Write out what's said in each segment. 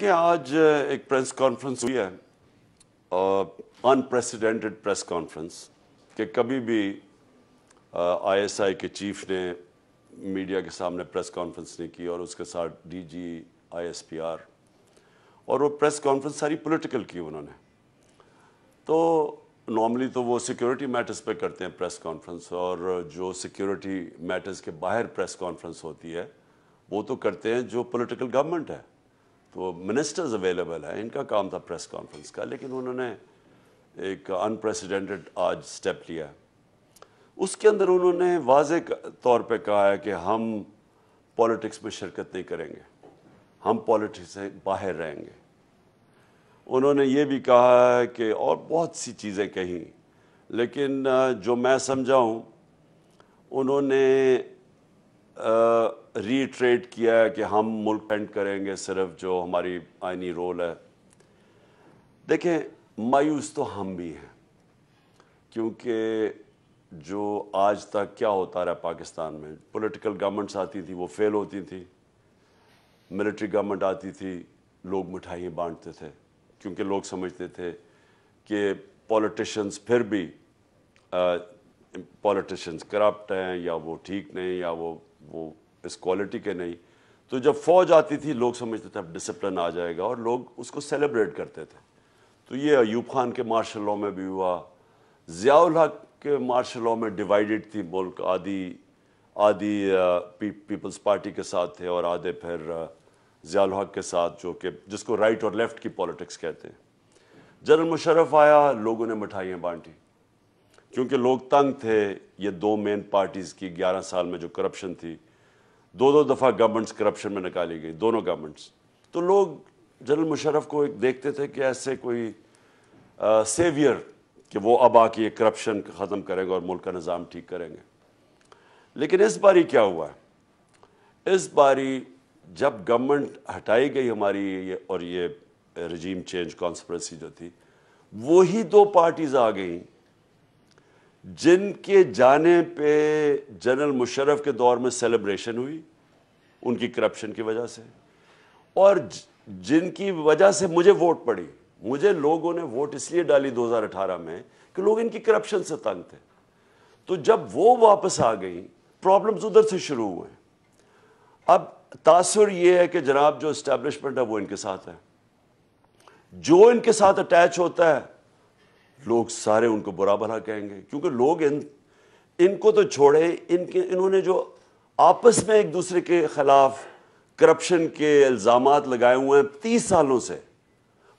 देखिए आज एक प्रेस कॉन्फ्रेंस हुई है अनप्रेसिडेंटेड प्रेस कॉन्फ्रेंस कि कभी भी आईएसआई के चीफ ने मीडिया के सामने प्रेस कॉन्फ्रेंस नहीं की और उसके साथ डीजी आईएसपीआर और वो प्रेस कॉन्फ्रेंस सारी पॉलिटिकल की उन्होंने तो नॉर्मली तो वो सिक्योरिटी मैटर्स पे करते हैं प्रेस कॉन्फ्रेंस और जो सिक्योरिटी मैटर्स के बाहर प्रेस कॉन्फ्रेंस होती है वो तो करते हैं जो पॉलिटिकल गवर्नमेंट है तो मिनिस्टर्स अवेलेबल हैं इनका काम था प्रेस कॉन्फ्रेंस का लेकिन उन्होंने एक अनप्रेसिडेंटेड आज स्टेप लिया है उसके अंदर उन्होंने वाज तौर पे कहा है कि हम पॉलिटिक्स में शिरकत नहीं करेंगे हम पॉलिटिक्स से बाहर रहेंगे उन्होंने ये भी कहा है कि और बहुत सी चीज़ें कहीं लेकिन जो मैं समझा हूँ उन्होंने रीट्रेट किया है कि हम मुल्क पेंट करेंगे सिर्फ जो हमारी आइनी रोल है देखें मायूस तो हम भी हैं क्योंकि जो आज तक क्या होता रहा पाकिस्तान में पॉलिटिकल गवर्नमेंट्स आती थी वो फेल होती थी मिलिट्री गवर्नमेंट आती थी लोग मिठाइयाँ बांटते थे क्योंकि लोग समझते थे कि पॉलिटिशन्स फिर भी पॉलिटिशन्स करप्ट हैं या वो ठीक नहीं या वो वो इस क्वालिटी के नहीं तो जब फौज आती थी लोग समझते थे अब डिसिप्लिन आ जाएगा और लोग उसको सेलिब्रेट करते थे तो ये अयूब खान के मार्शल लॉ में भी हुआ ज़ियाउल हक के मार्शल लॉ में डिवाइडेड थी मुल्क आदि आदि पी, पीपल्स पार्टी के साथ थे और आधे फिर ज़ियाल हक के साथ जो कि जिसको राइट और लेफ़्ट की पॉलिटिक्स कहते हैं जनरल मुशरफ आया लोगों ने मिठाइयाँ बांटी क्योंकि लोग तंग थे ये दो मेन पार्टीज़ की 11 साल में जो करप्शन थी दो दो दफ़ा गवर्नमेंट्स करप्शन में निकाली गई दोनों गवर्नमेंट्स तो लोग जनरल मुशरफ को एक देखते थे कि ऐसे कोई आ, सेवियर कि वो अब आके ये करप्शन ख़त्म करेंगे और मुल्क का निज़ाम ठीक करेंगे लेकिन इस बारी क्या हुआ है इस बारी जब गवर्नमेंट हटाई गई हमारी ये और ये रजीम चेंज कॉन्स्परेसी जो थी वही दो पार्टीज़ आ गई जिनके जाने पे जनरल मुशर्रफ के दौर में सेलिब्रेशन हुई उनकी करप्शन की वजह से और जिनकी वजह से मुझे वोट पड़ी मुझे लोगों ने वोट इसलिए डाली 2018 में कि लोग इनकी करप्शन से तंग थे तो जब वो वापस आ गई प्रॉब्लम्स उधर से शुरू हुए अब तासर ये है कि जनाब जो इस्टेब्लिशमेंट है वो इनके साथ है जो इनके साथ अटैच होता है लोग सारे उनको बुरा भला कहेंगे क्योंकि लोग इन इनको तो छोड़े इनके इन्होंने जो आपस में एक दूसरे के खिलाफ करप्शन के इल्ज़ाम लगाए हुए हैं तीस सालों से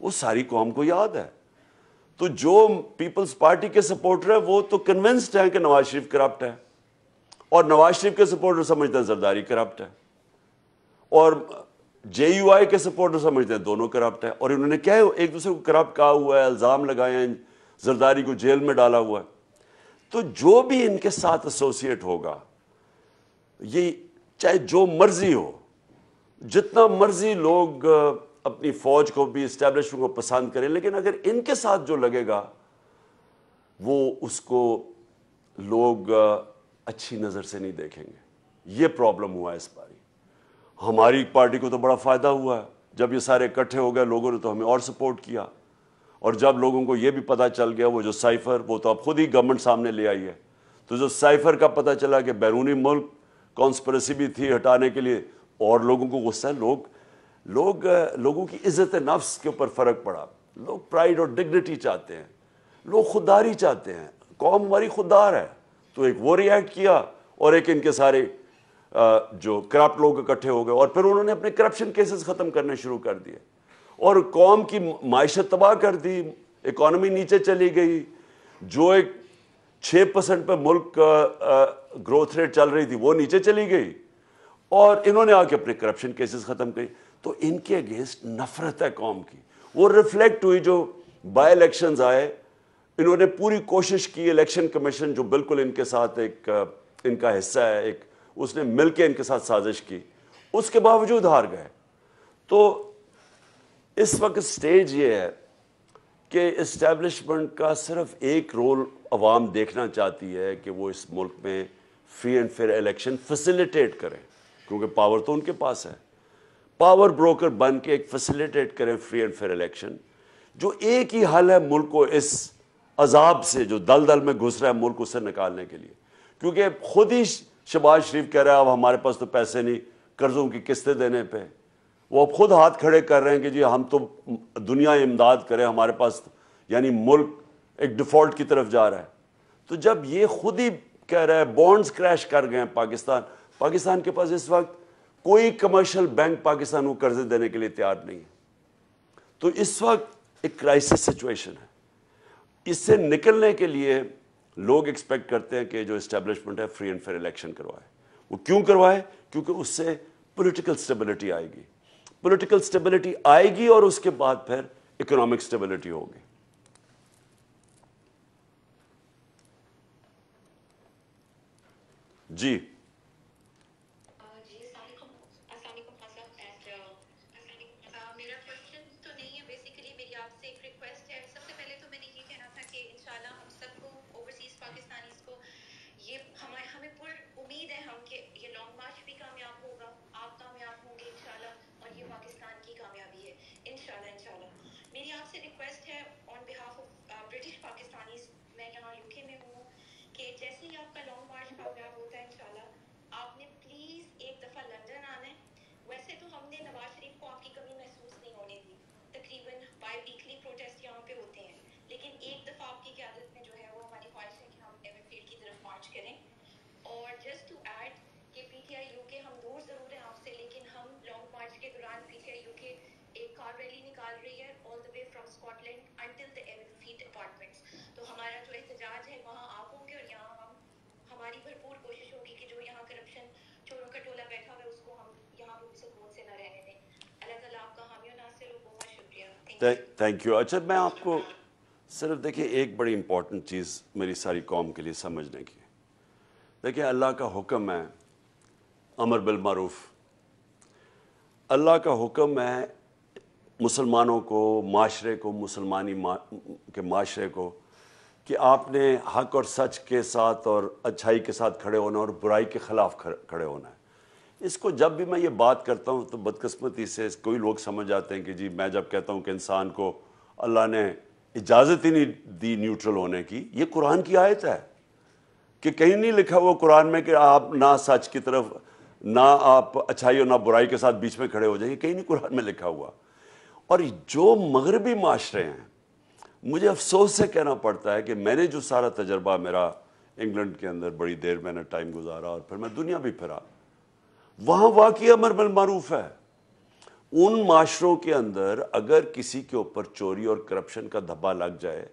वो सारी कौम को याद है तो जो पीपल्स पार्टी के सपोर्टर है वो तो कन्विंस्ड हैं कि नवाज शरीफ करप्ट है और नवाज शरीफ के सपोर्टर समझते हैं जरदारी करप्ट है और जे के सपोर्टर समझते हैं दोनों करप्ट है और इन्होंने क्या है एक दूसरे को करप्ट कहा हुआ है इल्ज़ाम लगाए हैं जरदारी को जेल में डाला हुआ है तो जो भी इनके साथ एसोसिएट होगा ये चाहे जो मर्जी हो जितना मर्जी लोग अपनी फौज को भी इस्टेब्लिशमेंट को पसंद करें लेकिन अगर इनके साथ जो लगेगा वो उसको लोग अच्छी नज़र से नहीं देखेंगे ये प्रॉब्लम हुआ इस बारी हमारी पार्टी को तो बड़ा फ़ायदा हुआ है जब ये सारे इकट्ठे हो गए लोगों ने तो हमें और सपोर्ट किया और जब लोगों को यह भी पता चल गया वो जो साइफर वो तो अब खुद ही गवर्नमेंट सामने ले आई है तो जो साइफर का पता चला कि बैरूनी मुल्क कॉन्स्परेसी भी थी हटाने के लिए और लोगों को गुस्सा है लोग लोग लोगों की इज्जत नफ्स के ऊपर फ़र्क पड़ा लोग प्राइड और डिग्निटी चाहते हैं लोग खुददारी चाहते हैं कौम हमारी खुददार है तो एक वो रिएक्ट किया और एक इनके सारे जो करप्ट लोग इकट्ठे हो गए और फिर उन्होंने अपने करप्शन केसेस ख़त्म करने शुरू कर दिए और कौम की मायशत तबाह कर दी इकॉनमी नीचे चली गई जो एक छः परसेंट पर मुल्क का ग्रोथ रेट चल रही थी वो नीचे चली गई और इन्होंने आके अपने करप्शन केसेस ख़त्म किए तो इनके अगेंस्ट नफरत है कौम की वो रिफ्लेक्ट हुई जो बाई इलेक्शन आए इन्होंने पूरी कोशिश की इलेक्शन कमीशन जो बिल्कुल इनके साथ एक इनका हिस्सा है एक उसने मिलके इनके साथ साजिश की उसके बावजूद हार गए तो इस वक्त स्टेज ये है कि इस्टेब्लिशमेंट का सिर्फ एक रोल अवाम देखना चाहती है कि वो इस मुल्क में free and fair election facilitate करें क्योंकि पावर तो उनके पास है पावर ब्रोकर बन के एक फैसिलिटेट करें फ्री एंड फेयर इलेक्शन जो एक ही हल है मुल्क को इस अजाब से जो दल दल में घुस रहा है मुल्क उसे निकालने के लिए क्योंकि खुद ही शबाज शरीफ कह रहा है अब हमारे पास तो पैसे नहीं कर्जों की किस्तें देने पर वो अब खुद हाथ खड़े कर रहे हैं कि जी हम तो दुनिया इमदाद करें हमारे पास यानी मुल्क एक डिफ़ॉल्ट की तरफ जा रहा है तो जब ये खुद ही कह रहा है बॉन्ड्स क्रैश कर गए हैं पाकिस्तान पाकिस्तान के पास इस वक्त कोई कमर्शियल बैंक पाकिस्तान को कर्जे देने के लिए तैयार नहीं है तो इस वक्त एक क्राइसिस सिचुएशन है इससे निकलने के लिए लोग एक्सपेक्ट करते हैं कि जो इस्टेब्लिशमेंट है फ्री एंड फेयर इलेक्शन करवाए वो क्यों करवाए क्योंकि उससे पॉलिटिकल स्टेबिलिटी आएगी पॉलिटिकल स्टेबिलिटी आएगी और उसके बाद फिर इकोनॉमिक स्टेबिलिटी होगी जी कि जैसे ही आपका लॉन्ग मार्च प्रोग्राम होता है इंशाल्लाह आपने प्लीज़ एक दफ़ा लंदन आना है वैसे तो हमने नवाज शरीफ को आपकी कमी महसूस नहीं होने दी तकरीबन बाई वीकली प्रोटेस्ट यहाँ पे होते हैं लेकिन एक दफ़ा आपकी क्यादत में जो है वो हमारी ख्वाहिश है कि हम एवरफील्ड की तरफ मार्च करें और जस्ट टू ऐड कि पीटीआई टी यू के हम दूर ज़रूर हैं आपसे लेकिन हम लॉन्ग मार्च के दौरान पीटीआई टी यू के एक कार रैली निकाल रही है ऑल द हमारी भरपूर कोशिश होगी कि जो यहाँ करप्शन चोरों का टोला बैठा हुआ है उसको हम यहाँ पर सुकून से ना रहने दें अल्लाह ताला आपका हामी और नासिर हो बहुत शुक्रिया थैंक यू अच्छा मैं आपको सिर्फ देखिए एक बड़ी इम्पॉर्टेंट चीज़ मेरी सारी कौम के लिए समझने की देखिए अल्लाह का हुक्म है अमर बिल बिलमरूफ अल्लाह का हुक्म है मुसलमानों को माशरे को मुसलमानी मा, के माशरे को कि आपने हक और सच के साथ और अच्छाई के साथ खड़े होना और बुराई के ख़िलाफ़ खड़े होना है इसको जब भी मैं ये बात करता हूँ तो बदकस्मती से कोई लोग समझ जाते हैं कि जी मैं जब कहता हूँ कि इंसान को अल्लाह ने इजाज़त ही नहीं दी न्यूट्रल होने की ये कुरान की आयत है कि कहीं नहीं लिखा हुआ कुरान में कि आप ना सच की तरफ ना आप अच्छाई और ना बुराई के साथ बीच में खड़े हो जाइए कहीं नहीं कुरान में लिखा हुआ और जो मगरबी माशरे हैं मुझे अफसोस से कहना पड़ता है कि मैंने जो सारा तजर्बा मेरा इंग्लैंड के अंदर बड़ी देर मैंने टाइम गुजारा और फिर मैं दुनिया भी फिरा वहाँ वाकई अमर बल मरूफ है उन माशरों के अंदर अगर किसी के ऊपर चोरी और करप्शन का धब्बा लग जाए